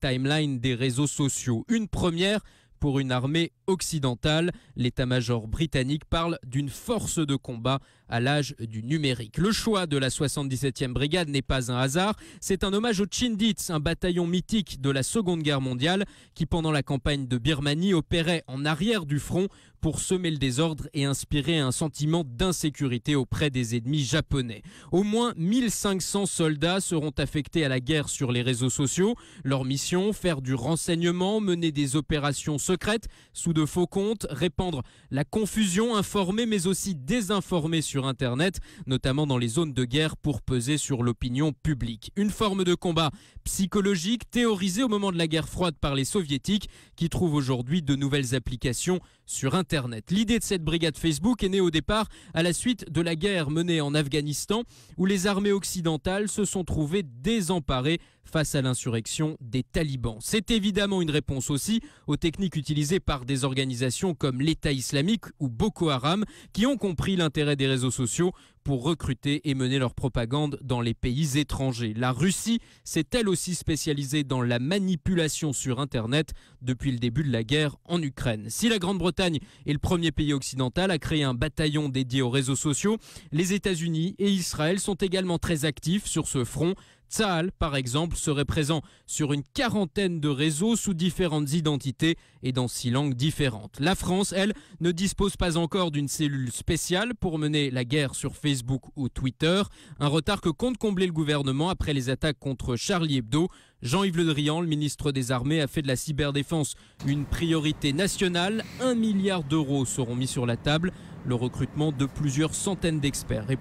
timelines des réseaux sociaux. Une première pour une armée occidentale. L'état-major britannique parle d'une force de combat à l'âge du numérique. Le choix de la 77e brigade n'est pas un hasard, c'est un hommage au Chindits, un bataillon mythique de la Seconde Guerre mondiale qui pendant la campagne de Birmanie opérait en arrière du front pour semer le désordre et inspirer un sentiment d'insécurité auprès des ennemis japonais. Au moins 1500 soldats seront affectés à la guerre sur les réseaux sociaux. Leur mission, faire du renseignement, mener des opérations sous de faux comptes, répandre la confusion, informer mais aussi désinformer sur Internet, notamment dans les zones de guerre pour peser sur l'opinion publique. Une forme de combat psychologique théorisée au moment de la guerre froide par les soviétiques qui trouve aujourd'hui de nouvelles applications sur Internet. L'idée de cette brigade Facebook est née au départ à la suite de la guerre menée en Afghanistan où les armées occidentales se sont trouvées désemparées face à l'insurrection des talibans. C'est évidemment une réponse aussi aux techniques utilisés par des organisations comme l'État islamique ou Boko Haram qui ont compris l'intérêt des réseaux sociaux pour recruter et mener leur propagande dans les pays étrangers. La Russie s'est elle aussi spécialisée dans la manipulation sur Internet depuis le début de la guerre en Ukraine. Si la Grande-Bretagne est le premier pays occidental à créer un bataillon dédié aux réseaux sociaux, les États-Unis et Israël sont également très actifs sur ce front. Tsaal, par exemple, serait présent sur une quarantaine de réseaux sous différentes identités et dans six langues différentes. La France, elle, ne dispose pas encore d'une cellule spéciale pour mener la guerre sur Facebook ou Twitter, un retard que compte combler le gouvernement après les attaques contre Charlie Hebdo. Jean-Yves Le Drian, le ministre des Armées, a fait de la cyberdéfense une priorité nationale. Un milliard d'euros seront mis sur la table. Le recrutement de plusieurs centaines d'experts